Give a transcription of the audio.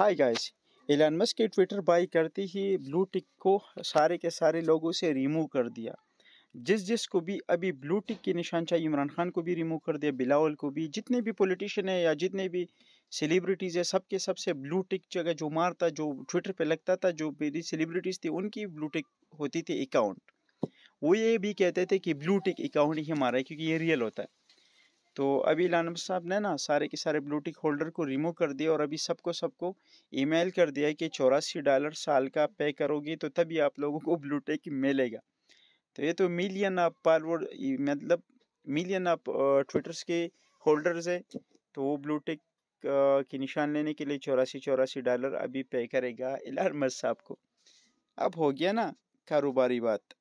हाय guys Elon Musk के Twitter buy करते ही ब्लू टिक को सारे के सारे लोगों से रिमूव कर दिया जिस जिस को भी अभी ब्लू टिक की निशान चाहिए इमरान खान को भी रिमूव कर दिया बिलावल को भी जितने भी पॉलिटिशियन है या जितने भी सेलिब्रिटीज़ है सब के सबसे ब्लू टिक जगह जो मारता जो ट्विटर पे लगता था जो मेरी सेलिब्रिटीज़ थी उनकी ब्लू टिक होती थी अकाउंट वो ये भी कहते थे कि ब्लू टिक अकाउंट ही हमारा है क्योंकि ये रियल होता है तो अभी लानब साहब ने ना सारे के सारे ब्लूटिक होल्डर को रिमूव कर दिया और अभी सबको सबको ईमेल कर दिया कि चौरासी डॉलर साल का पे करोगे तो तभी आप लोगों को ब्लूटेक मिलेगा तो ये तो मिलियन ऑफ पासवर्ड मतलब मिलियन ऑफ ट्विटर्स के होल्डर्स है तो वो ब्लूटेक की के निशान लेने के लिए चौरासी चौरासी डॉलर अभी पे करेगा इलार साहब को अब हो गया ना कारोबारी बात